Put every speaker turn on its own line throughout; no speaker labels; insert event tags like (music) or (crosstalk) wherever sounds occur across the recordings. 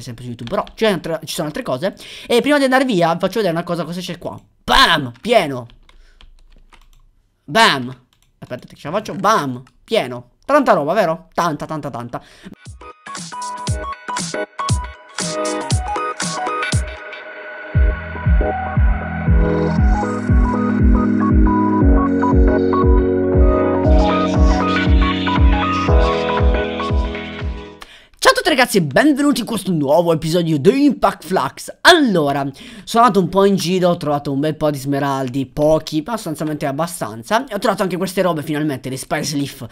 sempre su YouTube. Però ci sono altre cose. E prima di andare via, vi faccio vedere una cosa, cosa c'è qua. Bam! Pieno. Bam! Aspettate che ce la faccio. Bam! Pieno. Tanta roba, vero? Tanta, tanta, tanta. Thank you. Ciao ragazzi e benvenuti in questo nuovo episodio di Impact Flux Allora, sono andato un po' in giro, ho trovato un bel po' di smeraldi, pochi, ma sostanzialmente abbastanza E ho trovato anche queste robe finalmente, le Spice Leaf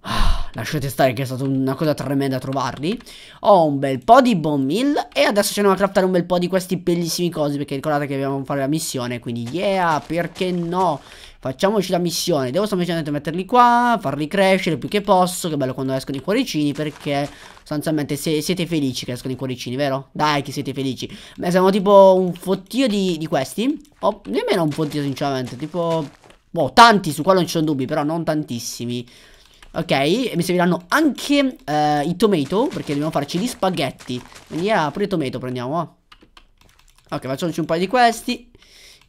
ah, Lasciate stare che è stata una cosa tremenda trovarli Ho un bel po' di bone meal e adesso ci andiamo a craftare un bel po' di questi bellissimi cosi Perché ricordate che dobbiamo fare la missione, quindi yeah, perché no? Facciamoci la missione. Devo semplicemente metterli qua, farli crescere più che posso. Che bello quando escono i cuoricini perché sostanzialmente se siete felici che escono i cuoricini, vero? Dai che siete felici. Ma siamo tipo un fottio di, di questi. O nemmeno un fottio sinceramente, tipo... Boh, tanti, su qua non ci sono dubbi, però non tantissimi. Ok, e mi serviranno anche eh, i tomato, perché dobbiamo farci gli spaghetti. Quindi ah, pure i tomato prendiamo, eh. Ok, facciamoci un paio di questi.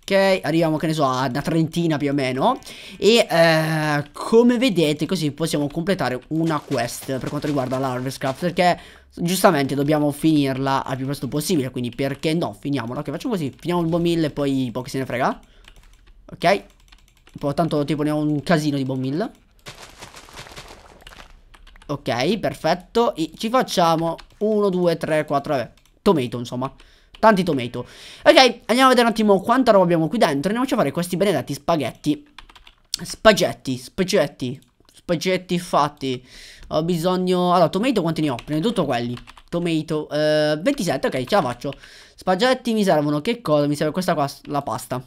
Ok, arriviamo che ne so a una trentina più o meno E eh, come vedete così possiamo completare una quest per quanto riguarda l'Harvestcraft Perché giustamente dobbiamo finirla al più presto possibile Quindi perché no, finiamola Ok, facciamo così, finiamo il bombill e poi poco se ne frega Ok Poi tanto tipo ne ho un casino di bombill Ok, perfetto E ci facciamo 1, 2, 3, 4, vabbè Tomato insomma tanti tomato Ok, andiamo a vedere un attimo quanta roba abbiamo qui dentro Andiamoci a fare questi benedetti spaghetti Spaghetti, spaghetti Spaghetti fatti Ho bisogno... Allora, tomato quanti ne ho? Prendo tutto quelli Tomato eh, 27, ok, ce la faccio Spaghetti mi servono, che cosa? Mi serve questa qua, la pasta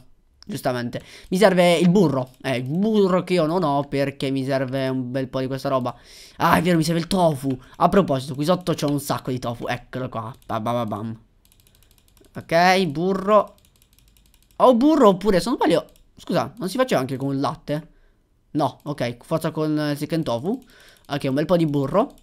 Giustamente Mi serve il burro Eh, il burro che io non ho perché mi serve un bel po' di questa roba Ah, è vero, mi serve il tofu A proposito, qui sotto c'è un sacco di tofu Eccolo qua Bam bam bam Ok, burro. O burro oppure, se non sbaglio... Scusa, non si faceva anche con il latte? No, ok, forza con eh, il chicken tofu. Ok, un bel po' di burro.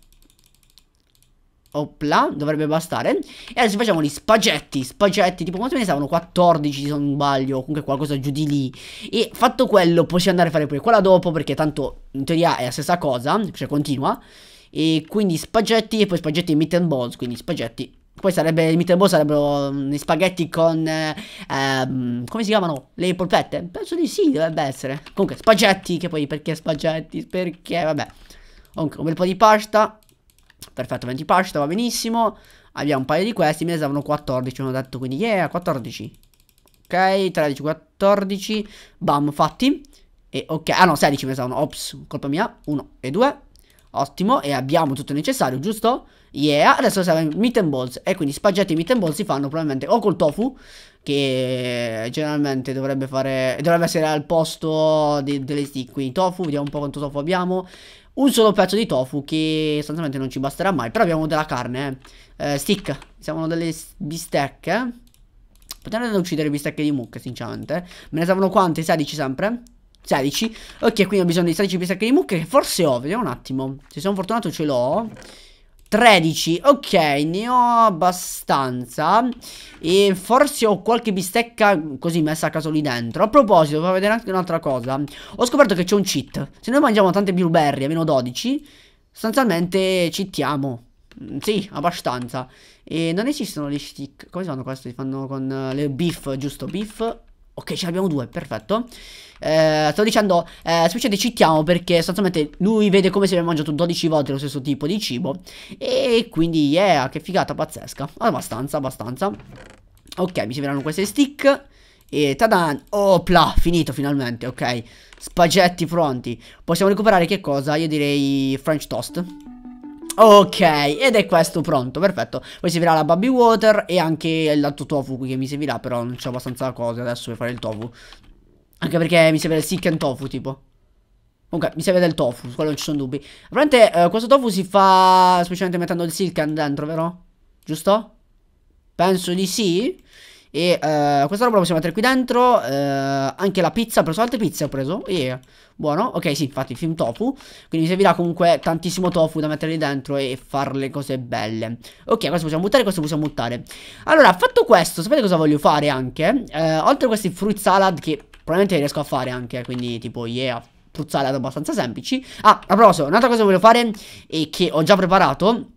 Opla, dovrebbe bastare. E adesso facciamo gli spaghetti. Spaghetti, tipo quanto me ne stavano? 14 se non sbaglio, comunque qualcosa giù di lì. E fatto quello, possiamo andare a fare poi quella dopo, perché tanto in teoria è la stessa cosa, cioè continua. E quindi spaghetti e poi spaghetti e meat and balls, quindi spaghetti poi sarebbe il meat sarebbero mm, gli spaghetti con eh, ehm, come si chiamano? Le polpette? Penso di sì, dovrebbe essere. Comunque, spaghetti, che poi perché spaghetti? Perché vabbè. Comunque, un bel po' di pasta. Perfetto, 20 pasta, va benissimo. Abbiamo un paio di questi, me ne servono 14, hanno detto, quindi yeah, 14. Ok, 13, 14. Bam, fatti. E ok, ah no, 16 mi servono. Ops, colpa mia. 1 e 2. Ottimo, e abbiamo tutto il necessario, giusto? Yeah, adesso serve meat and balls. E quindi spaghetti e meat and balls si fanno probabilmente o col tofu, che generalmente dovrebbe fare, dovrebbe essere al posto di, delle stick. Quindi tofu, vediamo un po' quanto tofu abbiamo. Un solo pezzo di tofu che sostanzialmente non ci basterà mai, però abbiamo della carne, eh. eh stick, siamo delle bistecche. andare ad uccidere bistecche di mucche, sinceramente. Me ne servono quante? 16 sempre? 16. Ok, quindi ho bisogno di 16 bistecche di mucche, che forse ho, vediamo un attimo. Se sono fortunato ce l'ho. 13, ok, ne ho abbastanza E forse ho qualche bistecca così messa a caso lì dentro A proposito, devo vedere anche un'altra cosa Ho scoperto che c'è un cheat Se noi mangiamo tante blueberry, almeno 12 Sostanzialmente cheatiamo mm, Sì, abbastanza E non esistono gli stick Come si fanno questi? Si fanno con le beef, giusto? Beef Ok, ce l'abbiamo due, perfetto. Eh, stavo dicendo, eh, semplicemente citiamo perché sostanzialmente lui vede come se abbiamo mangiato 12 volte lo stesso tipo di cibo. E quindi, yeah, che figata pazzesca. Abbastanza, abbastanza. Ok, mi serviranno queste stick. E tadan, opla, oh, finito finalmente, ok. Spaghetti pronti. Possiamo recuperare che cosa? Io direi French toast. Ok, ed è questo pronto, perfetto. Poi servirà la baby water e anche l'altro tofu qui che mi servirà, però non c'è abbastanza cose adesso per fare il tofu. Anche perché mi serve il sick and tofu, tipo. Comunque, mi serve del tofu, su quello non ci sono dubbi. Probabilmente eh, questo tofu si fa specialmente mettendo il silken dentro, vero? Giusto? Penso di sì. E uh, questa roba la possiamo mettere qui dentro. Uh, anche la pizza, ho preso altre pizze, ho preso. Yeah. Buono, ok sì, infatti film tofu Quindi mi servirà comunque tantissimo tofu da mettere dentro e fare le cose belle Ok, questo possiamo buttare, questo possiamo buttare Allora, fatto questo, sapete cosa voglio fare anche? Eh, oltre a questi fruit salad che probabilmente riesco a fare anche Quindi tipo yeah, fruit salad abbastanza semplici Ah, a proposito, un'altra cosa che voglio fare e che ho già preparato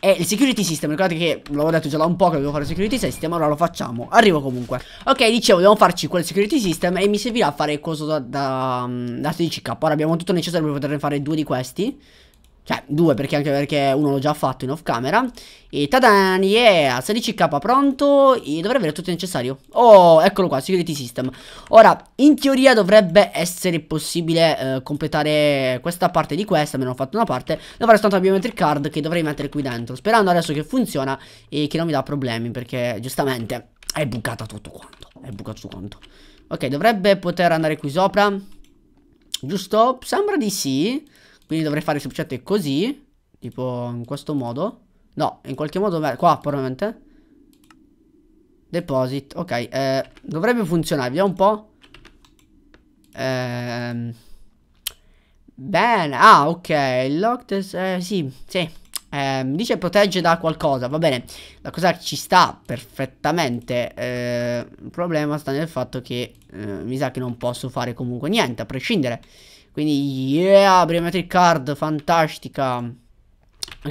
e eh, il security system, ricordate che l'avevo detto già da un po' che dovevo fare il security system, allora lo facciamo. Arrivo comunque. Ok, dicevo, dobbiamo farci quel security system e mi servirà fare cosa da, da, mm, da 16k. Ora abbiamo tutto necessario per poter fare due di questi. Cioè, due perché anche perché uno l'ho già fatto in off camera. E tadan, yeah, 16k pronto e dovrei avere tutto il necessario. Oh, eccolo qua, security system. Ora, in teoria dovrebbe essere possibile eh, completare questa parte di questa, me ne ho fatto una parte. Dovrei soltanto la biometric card che dovrei mettere qui dentro, sperando adesso che funziona e che non mi dà problemi, perché giustamente è bucata tutto quanto. È bucato tutto quanto. Ok, dovrebbe poter andare qui sopra. Giusto? Sembra di sì. Quindi dovrei fare il così, tipo in questo modo. No, in qualche modo, qua probabilmente. Deposit, ok, eh, dovrebbe funzionare, vediamo un po'. Eh, bene, ah ok, locked, eh, sì, sì, eh, dice protegge da qualcosa, va bene, la cosa ci sta perfettamente, eh, il problema sta nel fatto che eh, mi sa che non posso fare comunque niente, a prescindere. Quindi yeah, Biometric Card, fantastica. Anche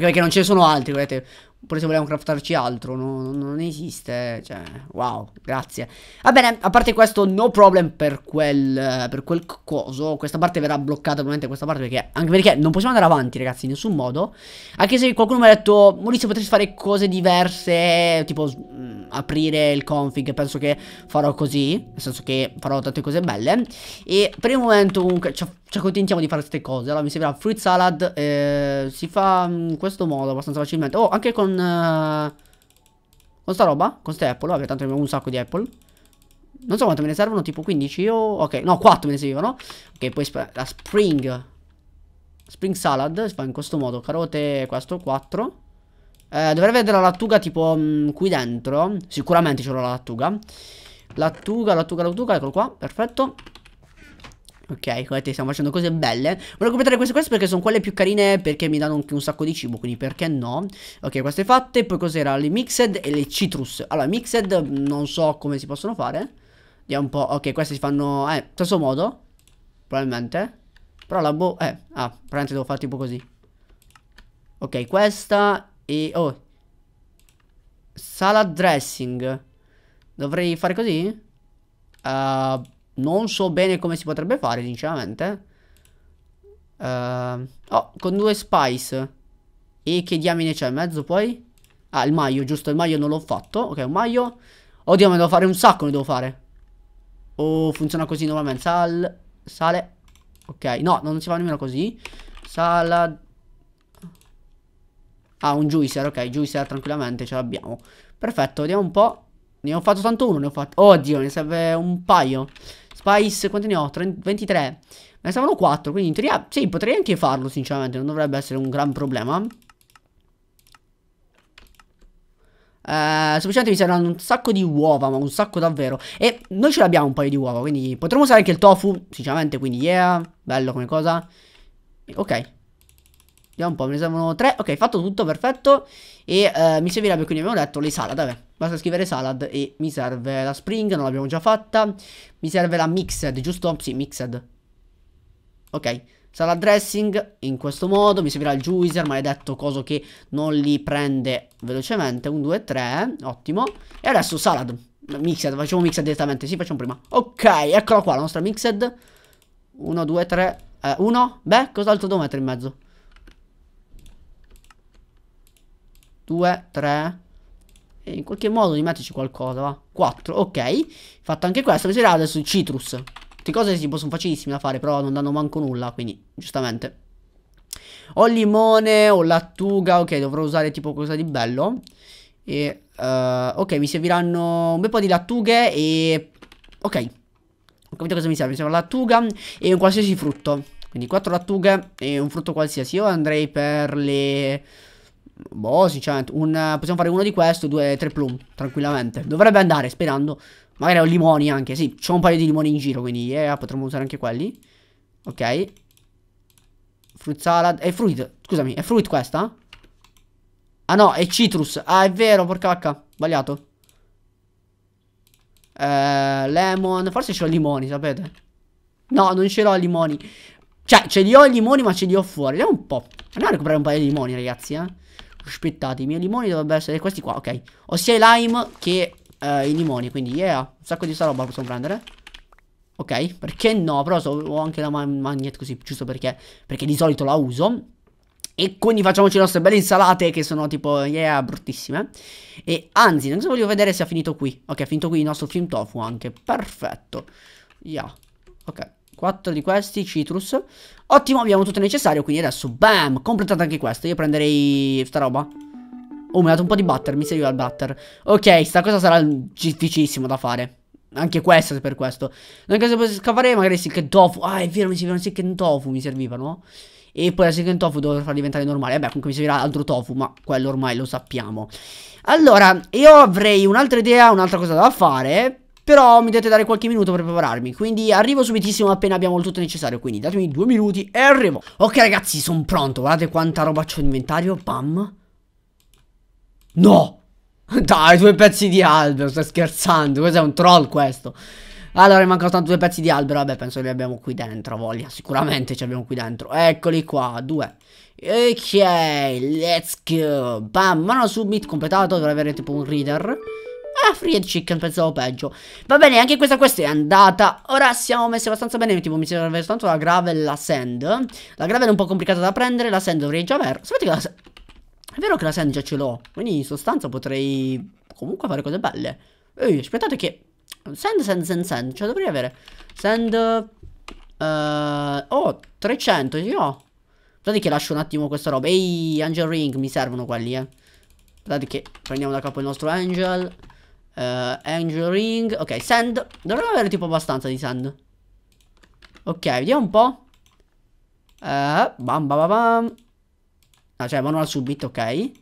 perché non ce ne sono altri, vedete. Pure se vogliamo craftarci altro, no, non, esiste, cioè, wow, grazie. Va bene, a parte questo, no problem per quel, per quel coso. Questa parte verrà bloccata ovviamente, questa parte, perché, anche perché non possiamo andare avanti, ragazzi, in nessun modo. Anche se qualcuno mi ha detto, Maurizio, potresti fare cose diverse, tipo mh, mm, aprire il config, penso che farò così, nel senso che farò tante cose belle. E per il momento, comunque, cioè, ci cioè, accontentiamo di fare queste cose. Allora mi la fruit salad. Eh, si fa mm, in questo modo abbastanza facilmente. Oh, anche con... Eh, con sta roba? Con ste apple. Vabbè, tanto abbiamo un sacco di apple. Non so quanto me ne servono, tipo 15 o... Ok, no, 4 me ne servivano. Ok, poi la spring. Spring salad si fa in questo modo. Carote, questo, 4. Eh, dovrei vedere la lattuga tipo mh, mm, qui dentro. Sicuramente ce l'ho la lattuga. Lattuga, lattuga, lattuga, eccolo qua, perfetto ok? Guardate, stiamo facendo cose belle. Volevo completare queste quest perché sono quelle più carine perché mi danno anche un sacco di cibo, quindi perché no? Ok, queste fatte, poi cos'era? Le mixed e le citrus. Allora, mixed mm, non so come si possono fare. Vediamo un po', ok, queste si fanno, eh, stesso modo, probabilmente. Però la bo... eh, ah, probabilmente devo fare tipo così. Ok, questa e, oh, salad dressing. Dovrei fare così? Uh, non so bene come si potrebbe fare, sinceramente. Uh, oh, con due spice. E che diamine c'è in mezzo poi? Ah, il maio, giusto, il maio non l'ho fatto. Ok, un maio. Oddio, ma devo fare un sacco, ne devo fare. Oh, funziona così normalmente. Sal, sale. Ok, no, non si fa nemmeno così. Salad. Ah, un juicer, ok, juicer tranquillamente, ce l'abbiamo. Perfetto, vediamo un po'. Ne ho fatto tanto uno, ne ho fatto... Oddio, ne serve un paio. Spice, quanti ne ho? 23. Ne servono 4, quindi in teoria... Sì, potrei anche farlo, sinceramente. Non dovrebbe essere un gran problema. Eh, semplicemente mi servono un sacco di uova, ma un sacco davvero. E noi ce l'abbiamo un paio di uova, quindi potremmo usare anche il tofu, sinceramente, quindi yeah, bello come cosa. Ok, Vediamo un po', me ne servono tre. Ok, fatto tutto, perfetto. E eh, mi servirebbe, quindi abbiamo detto, le salad. Vabbè, basta scrivere salad e mi serve la spring, non l'abbiamo già fatta. Mi serve la mixed, giusto? Sì, mixed. Ok, salad dressing in questo modo. Mi servirà il juicer, maledetto coso che non li prende velocemente. Un, due, tre, ottimo. E adesso salad. Mixed, facciamo mixed direttamente, sì, facciamo prima. Ok, eccola qua, la nostra mixed. 1, 2, 3, uno. Beh, cos'altro devo mettere in mezzo? 2, 3 e in qualche modo di metterci qualcosa, va 4, ok Fatto anche questo, bisognerà adesso il citrus Queste cose si possono facilissime da fare Però non danno manco nulla, quindi giustamente Ho limone, ho lattuga Ok, dovrò usare tipo cosa di bello E... Uh, ok, mi serviranno un bel po' di lattughe e... Ok Ho capito cosa mi serve, mi serve lattuga e un qualsiasi frutto Quindi quattro lattughe e un frutto qualsiasi Io andrei per le... Boh, sinceramente, cioè, un, possiamo fare uno di questo, due, tre plum, tranquillamente. Dovrebbe andare, sperando. Magari ho limoni anche, sì, c'ho un paio di limoni in giro, quindi yeah, potremmo usare anche quelli. Ok. Fruit salad, è fruit, scusami, è fruit questa? Ah no, è citrus, ah è vero, porca vacca, sbagliato. Eh, lemon, forse c'ho limoni, sapete? No, non ce l'ho limoni. Cioè, ce li ho i limoni, ma ce li ho fuori. Vediamo un po'. Andiamo a recuperare un paio di limoni, ragazzi, eh. Aspettate, i miei limoni dovrebbero essere questi qua, ok. Ossia i lime che eh, i limoni, quindi yeah, un sacco di sta roba possiamo prendere. Ok, perché no? Però so, ho anche la magnet così, giusto perché, perché di solito la uso. E quindi facciamoci le nostre belle insalate che sono tipo, yeah, bruttissime. E anzi, non so, voglio vedere se ha finito qui. Ok, ha finito qui il nostro film tofu anche. Perfetto. Yeah. Ok. 4 di questi, citrus. Ottimo, abbiamo tutto il necessario, quindi adesso, bam, completato anche questo. Io prenderei sta roba. Oh, mi ha dato un po' di butter, mi serviva il butter. Ok, sta cosa sarà difficilissimo da fare. Anche questa per questo. Non è che se posso scavare magari il chicken tofu. Ah, è vero, mi serviva il chicken tofu, mi servivano. E poi la chicken tofu dovrò far diventare normale. Vabbè, comunque mi servirà altro tofu, ma quello ormai lo sappiamo. Allora, io avrei un'altra idea, un'altra cosa da fare. Però mi dovete dare qualche minuto per prepararmi Quindi arrivo subitissimo appena abbiamo il tutto necessario Quindi datemi due minuti e arrivo Ok ragazzi sono pronto Guardate quanta roba c'ho in inventario Bam No (laughs) Dai due pezzi di albero Stai scherzando Questo è un troll questo allora, mi mancano tanto due pezzi di albero. Vabbè, penso che li abbiamo qui dentro. Voglia, sicuramente ci abbiamo qui dentro. Eccoli qua, due. Ok, let's go. Bam, mano submit completato. Dovrei avere tipo un reader. Ah, Fried chicken, pensavo peggio. Va bene, anche questa quest è andata. Ora siamo messi abbastanza bene, tipo mi serve soltanto la gravel e la sand. La gravel è un po' complicata da prendere, la sand dovrei già aver. Sapete che la sand... È vero che la sand già ce l'ho, quindi in sostanza potrei comunque fare cose belle. Ehi, aspettate che... Sand, sand, sand, sand, cioè dovrei avere... Sand... Uh, oh, 300, io no. Aspettate che lascio un attimo questa roba. Ehi, Angel Ring, mi servono quelli, eh. Aspettate che prendiamo da capo il nostro Angel. Uh, eh, Engineering. Ok, sand. Dovremmo avere tipo abbastanza di sand. Ok, vediamo un po'. Uh, bam bam bam. Ah, cioè, manual subito, ok.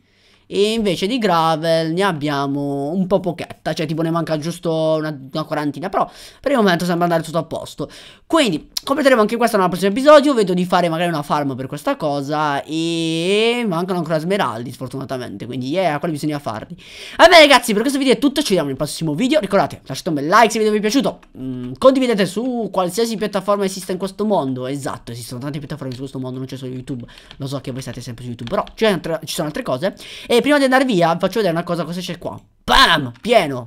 E invece di gravel ne abbiamo un po' pochetta, cioè tipo ne manca giusto una, una quarantina, però per il momento sembra andare tutto a posto. Quindi completeremo anche questo nel prossimo episodio, vedo di fare magari una farm per questa cosa e mancano ancora smeraldi sfortunatamente, quindi yeah, quelli bisogna farli. Vabbè ragazzi, per questo video è tutto, ci vediamo nel prossimo video, ricordate lasciate un bel like se il video vi è piaciuto, mm, condividete su qualsiasi piattaforma esista in questo mondo, esatto, esistono tante piattaforme su questo mondo, non c'è solo YouTube, lo so che voi state sempre su YouTube, però ci sono altre cose e eh, prima di andare via faccio vedere una cosa cosa c'è qua. Bam! Pieno.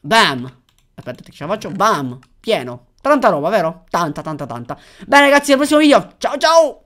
Bam. Aspetta che ce la faccio. Bam. Pieno. Tanta roba, vero? Tanta, tanta, tanta. Bene ragazzi, al prossimo video. Ciao, ciao!